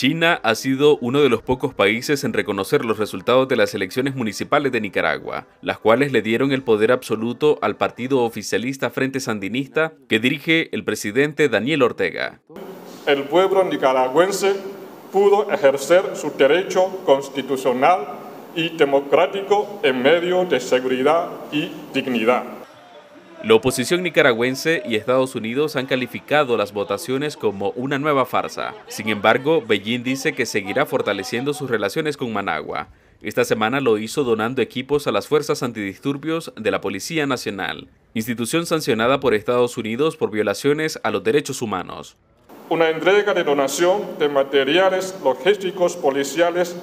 China ha sido uno de los pocos países en reconocer los resultados de las elecciones municipales de Nicaragua, las cuales le dieron el poder absoluto al partido oficialista Frente Sandinista que dirige el presidente Daniel Ortega. El pueblo nicaragüense pudo ejercer su derecho constitucional y democrático en medio de seguridad y dignidad. La oposición nicaragüense y Estados Unidos han calificado las votaciones como una nueva farsa. Sin embargo, Beijing dice que seguirá fortaleciendo sus relaciones con Managua. Esta semana lo hizo donando equipos a las fuerzas antidisturbios de la Policía Nacional, institución sancionada por Estados Unidos por violaciones a los derechos humanos. Una entrega de donación de materiales logísticos policiales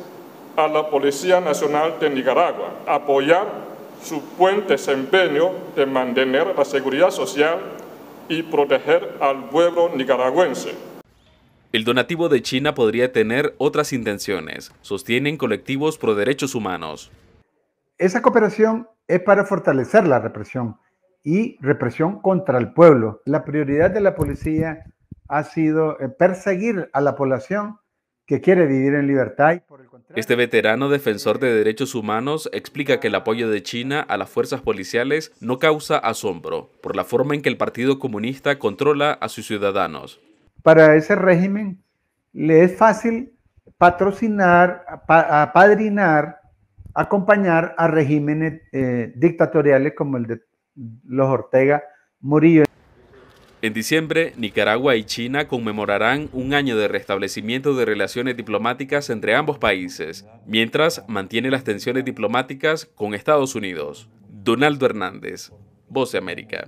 a la Policía Nacional de Nicaragua. Apoyar su buen desempeño de mantener la seguridad social y proteger al pueblo nicaragüense. El donativo de China podría tener otras intenciones, sostienen colectivos pro derechos humanos. Esa cooperación es para fortalecer la represión y represión contra el pueblo. La prioridad de la policía ha sido eh, perseguir a la población que quiere vivir en libertad. Este veterano defensor de derechos humanos explica que el apoyo de China a las fuerzas policiales no causa asombro por la forma en que el Partido Comunista controla a sus ciudadanos. Para ese régimen le es fácil patrocinar, apadrinar, acompañar a regímenes eh, dictatoriales como el de los Ortega Murillo. En diciembre, Nicaragua y China conmemorarán un año de restablecimiento de relaciones diplomáticas entre ambos países, mientras mantiene las tensiones diplomáticas con Estados Unidos. Donaldo Hernández, Voz de América.